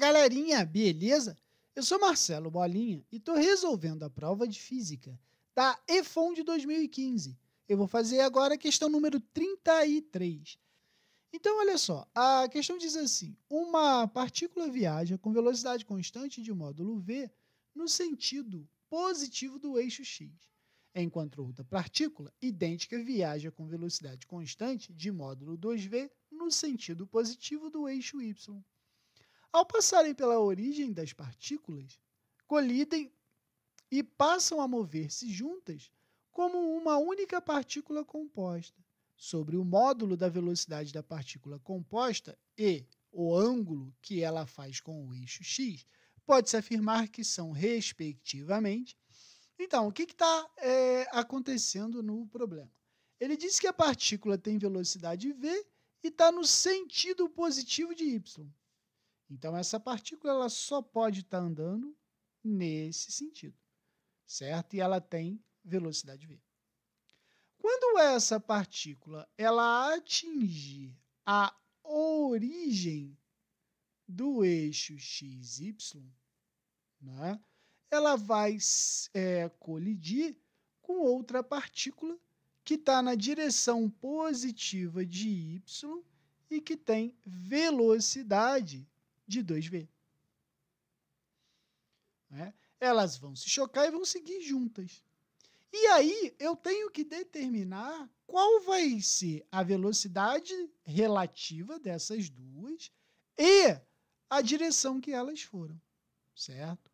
galerinha, beleza? Eu sou Marcelo Bolinha e estou resolvendo a prova de física da EFON de 2015. Eu vou fazer agora a questão número 33. Então, olha só, a questão diz assim: uma partícula viaja com velocidade constante de módulo v no sentido positivo do eixo x, enquanto outra partícula idêntica viaja com velocidade constante de módulo 2v no sentido positivo do eixo y. Ao passarem pela origem das partículas, colidem e passam a mover-se juntas como uma única partícula composta. Sobre o módulo da velocidade da partícula composta e o ângulo que ela faz com o eixo x, pode-se afirmar que são, respectivamente. Então, o que está é, acontecendo no problema? Ele disse que a partícula tem velocidade v e está no sentido positivo de y. Então essa partícula ela só pode estar tá andando nesse sentido, certo? E ela tem velocidade v. Quando essa partícula ela atingir a origem do eixo x, y, né, ela vai é, colidir com outra partícula que está na direção positiva de y e que tem velocidade de 2V. Né? Elas vão se chocar e vão seguir juntas. E aí eu tenho que determinar qual vai ser a velocidade relativa dessas duas e a direção que elas foram, certo?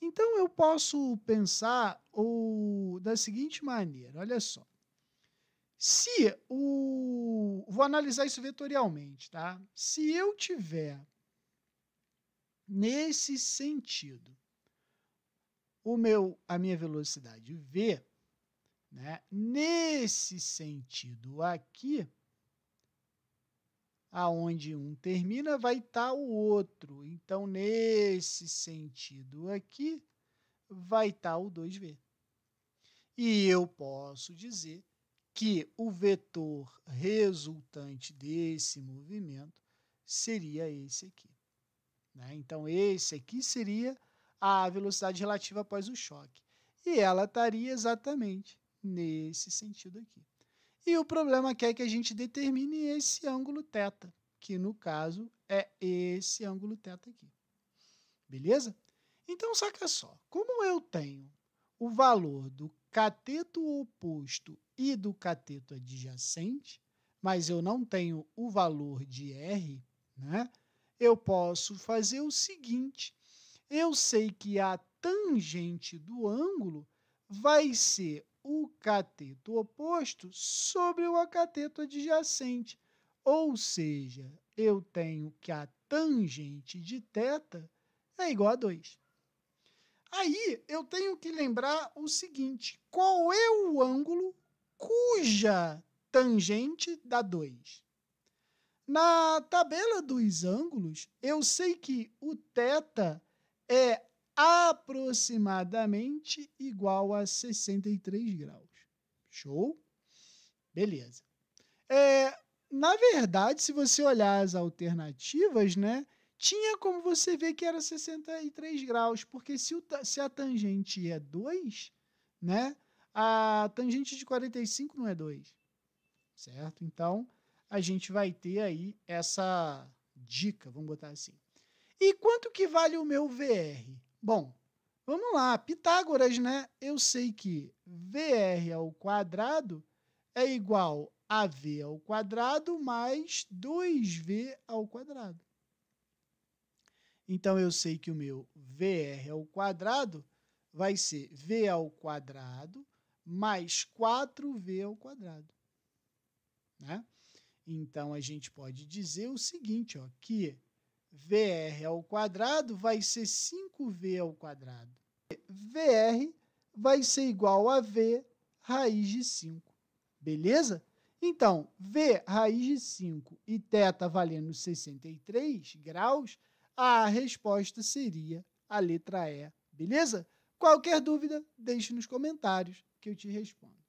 Então eu posso pensar ou da seguinte maneira, olha só. Se o vou analisar isso vetorialmente, tá? Se eu tiver nesse sentido. O meu, a minha velocidade v, né, nesse sentido aqui, aonde um termina vai estar tá o outro. Então, nesse sentido aqui, vai estar tá o 2v. E eu posso dizer que o vetor resultante desse movimento seria esse aqui. Né? Então, esse aqui seria a velocidade relativa após o choque. E ela estaria exatamente nesse sentido aqui. E o problema quer é que a gente determine esse ângulo θ, que no caso é esse ângulo θ aqui. Beleza? Então, saca só. Como eu tenho o valor do cateto oposto e do cateto adjacente, mas eu não tenho o valor de R, né? eu posso fazer o seguinte: eu sei que a tangente do ângulo vai ser o cateto oposto sobre o cateto adjacente. Ou seja, eu tenho que a tangente de θ é igual a 2. Aí eu tenho que lembrar o seguinte: qual é o ângulo cuja tangente dá 2? Na tabela dos ângulos, eu sei que o θ é aproximadamente igual a 63 graus. Show? Beleza. É, na verdade, se você olhar as alternativas, né, tinha como você ver que era 63 graus, porque se, o, se a tangente é 2, né, a tangente de 45 não é 2, certo? Então, a gente vai ter aí essa dica, vamos botar assim. E quanto que vale o meu VR? Bom, vamos lá, Pitágoras, né? Eu sei que VR ao quadrado é igual a V ao quadrado mais 2V ao quadrado. Então eu sei que o meu VR ao quadrado vai ser V ao quadrado mais 4V ao quadrado. Né? Então a gente pode dizer o seguinte, ó, que VR ao quadrado vai ser 5V ao quadrado. VR vai ser igual a V raiz de 5. Beleza? Então, V raiz de 5 e θ valendo 63 graus, a resposta seria a letra E. Beleza? Qualquer dúvida, deixe nos comentários que eu te respondo.